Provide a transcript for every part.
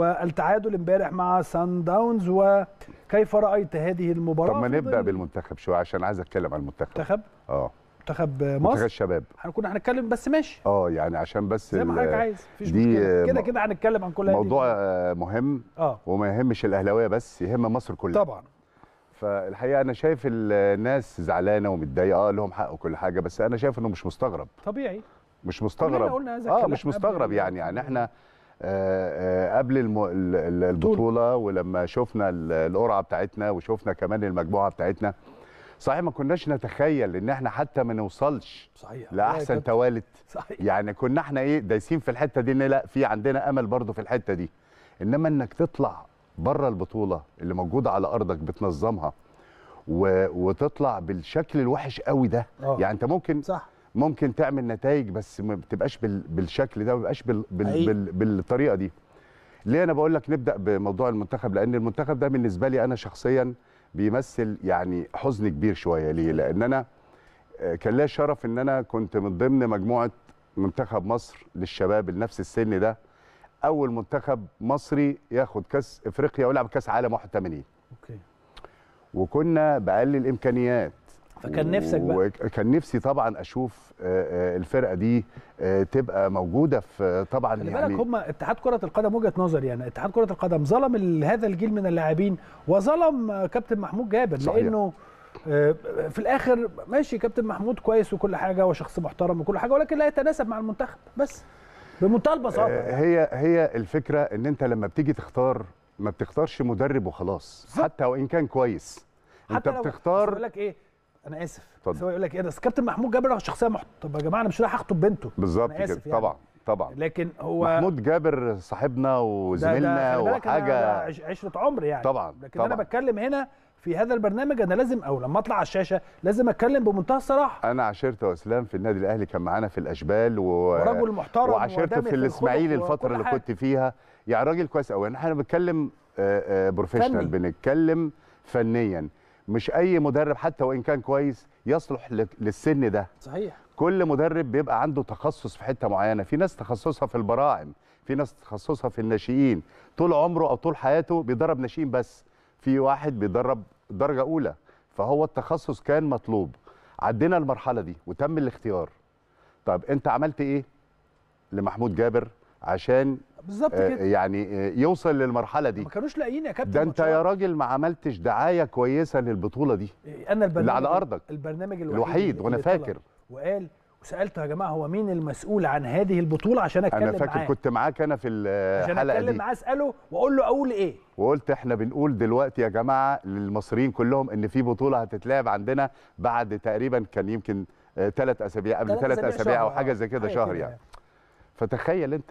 والتعادل امبارح مع سان داونز وكيف رايت هذه المباراه طب ما نبدا بالمنتخب شويه عشان عايز اتكلم عن المنتخب منتخب اه منتخب مصر منتخب الشباب كنا هنتكلم بس ماشي اه يعني عشان بس زي ما حضرتك عايز مفيش مشكله كده كده هنتكلم عن كل موضوع آه، مهم اه وما يهمش الاهلاويه بس يهم مصر كلها طبعا فالحقيقه انا شايف الناس زعلانه ومتضايقه آه، لهم حق وكل حاجه بس انا شايف انه مش مستغرب طبيعي مش مستغرب اه مش مستغرب يعني يعني احنا آه، آه، قبل البطوله ولما شفنا القرعه بتاعتنا وشفنا كمان المجموعه بتاعتنا صحيح ما كناش نتخيل ان احنا حتى ما نوصلش صحيح لاحسن توالت صحيح. يعني كنا احنا ايه دايسين في الحته دي ان لا في عندنا امل برضه في الحته دي انما انك تطلع بره البطوله اللي موجوده على ارضك بتنظمها و... وتطلع بالشكل الوحش قوي ده أوه. يعني انت ممكن صح ممكن تعمل نتائج بس ما بتبقاش بالشكل ده ما بتبقاش بال... بال... بال... بالطريقه دي ليه انا بقول لك نبدا بموضوع المنتخب لان المنتخب ده بالنسبه لي انا شخصيا بيمثل يعني حزن كبير شويه ليه أيوة. لان انا آه، كان ليا شرف ان انا كنت من ضمن مجموعه منتخب مصر للشباب لنفس السن ده اول منتخب مصري ياخد كاس افريقيا ويلعب كاس عالم 81 اوكي وكنا بقلل الامكانيات فكان نفسك بقى كان نفسي طبعا اشوف آه، آه، الفرقه دي آه، تبقى موجوده في طبعا خلي يعني بالك هم اتحاد كره القدم وجهه نظري يعني اتحاد كره القدم ظلم هذا الجيل من اللاعبين وظلم كابتن محمود جابر صحيح. لانه في الاخر ماشي كابتن محمود كويس وكل حاجه وشخص محترم وكل حاجه ولكن لا يتناسب مع المنتخب بس بمنتهى البساطه هي هي الفكره ان انت لما بتيجي تختار ما بتختارش مدرب وخلاص حتى وان كان كويس حتى انت لو بتختار لك ايه انا اسف طبعا. بس هو يقول لك ايه ده كابتن محمود جابر شخصيه محت... طب يا جماعه انا مش رايح اخطب بنته بالظبط كده يعني. طبعا طبعا لكن هو محمود جابر صاحبنا وزميلنا وحاجه ده عشره عمر يعني طبعا لكن طبعا. انا بتكلم هنا في هذا البرنامج انا لازم او لما اطلع على الشاشه لازم اتكلم بمنتهى الصراحه انا عاشرت واسلام في النادي الاهلي كان معانا في الاشبال و... ورجل محترم وعاشرته في الاسماعيلي الفتره اللي كنت فيها يعني راجل كويس قوي يعني احنا بنتكلم بروفيشنال آه، آه، بنتكلم فنيا مش اي مدرب حتى وان كان كويس يصلح للسن ده صحيح كل مدرب بيبقى عنده تخصص في حته معينه في ناس تخصصها في البراعم في ناس تخصصها في الناشئين طول عمره او طول حياته بيدرب ناشئين بس في واحد بيدرب درجه اولى فهو التخصص كان مطلوب عدينا المرحله دي وتم الاختيار طب انت عملت ايه لمحمود جابر عشان بالظبط آه، كده يعني آه، يوصل للمرحله دي ما كانوش لاقيين يا كابتن ده انت يا راجل ما عملتش دعايه كويسه للبطوله دي إيه، انا البرنامج اللي على ارضك البرنامج الوحيد, الوحيد وانا فاكر وقال وسالته يا جماعه هو مين المسؤول عن هذه البطوله عشان اتكلم معاه انا فاكر معاه. كنت معاك انا في الحلقه دي عشان اتكلم معاه اساله واقول له اقول ايه وقلت احنا بنقول دلوقتي يا جماعه للمصريين كلهم ان في بطوله هتتلعب عندنا بعد تقريبا كان يمكن ثلاث آه، اسابيع قبل ثلاث اسابيع او حاجه زي كده شهر يعني. يعني فتخيل انت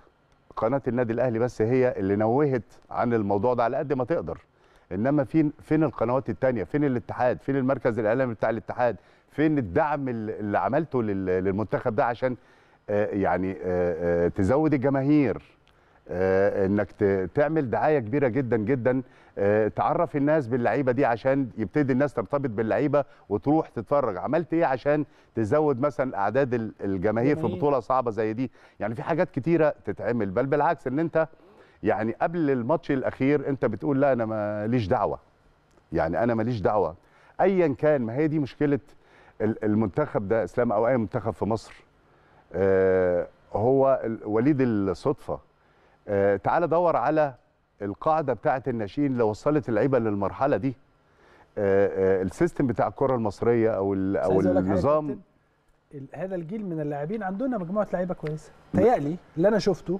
قناه النادي الاهلي بس هي اللي نوهت عن الموضوع ده على قد ما تقدر انما فين فين القنوات الثانيه فين الاتحاد فين المركز الاعلامي بتاع الاتحاد فين الدعم اللي عملته للمنتخب ده عشان آه، يعني آه، آه، تزود الجماهير آه، انك تعمل دعايه كبيره جدا جدا آه، تعرف الناس باللعيبه دي عشان يبتدي الناس ترتبط باللعيبه وتروح تتفرج عملت ايه عشان تزود مثلا اعداد الجماهير في بطوله صعبه زي دي يعني في حاجات كتيره تتعمل بل بالعكس ان انت يعني قبل الماتش الاخير انت بتقول لا انا ماليش دعوه يعني انا ماليش دعوه ايا كان ما هي دي مشكله المنتخب ده اسلام او اي منتخب في مصر آه، هو وليد الصدفه آه، تعال دور على القاعده بتاعه الناشئين اللي وصلت اللعيبه للمرحله دي آه، آه، السيستم بتاع الكره المصريه او او النظام هذا الجيل من اللاعبين عندنا مجموعه لعيبه كويسه تيالي اللي انا شفته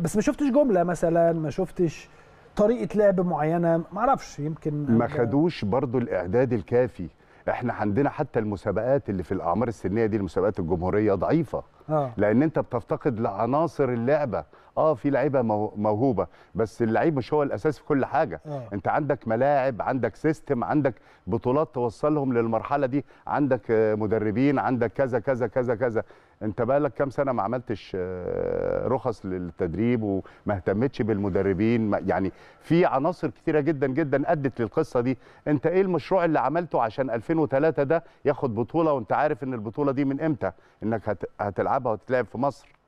بس ما شفتش جمله مثلا ما شفتش طريقه لعب معينه ما اعرفش يمكن ما خدوش برضو الاعداد الكافي احنا عندنا حتى المسابقات اللي في الاعمار السنيه دي المسابقات الجمهوريه ضعيفه آه. لان انت بتفتقد لعناصر اللعبه اه في لعيبه موهوبه بس اللعيب مش هو الاساس في كل حاجه آه. انت عندك ملاعب عندك سيستم عندك بطولات توصلهم للمرحله دي عندك آه، مدربين عندك كذا كذا كذا كذا انت بقالك كام سنه ما عملتش آه، رخص للتدريب وما اهتمتش بالمدربين يعني في عناصر كتيره جدا جدا ادت للقصه دي انت ايه المشروع اللي عملته عشان 2003 ده ياخد بطوله وانت عارف ان البطوله دي من امتى انك هتلعبها وتتلعب في مصر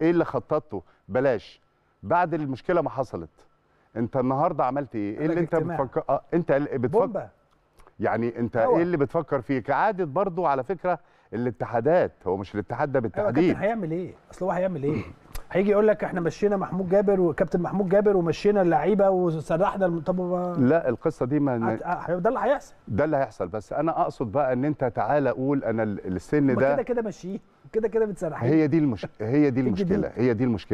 ايه اللي خططته بلاش بعد المشكله ما حصلت انت النهارده عملت ايه ايه اللي انت بتفكر اه انت بتفكر يعني انت أوه. ايه اللي بتفكر فيه كعاده برضو على فكره الاتحادات هو مش الاتحاد ده أيوة، بالتحديد أيوة هيعمل ايه اصل هو هيعمل ايه هيجي يقول لك احنا مشينا محمود جابر وكابتن محمود جابر ومشينا اللعيبه وسرحنا طب ما... لا القصه دي ما آه، ده اللي هيحصل ده اللي هيحصل بس انا اقصد بقى ان انت تعالى قول انا السن ده كده كده ماشيين كده كده بتسرح هي دي المش... هي دي المشكله هي دي المشكله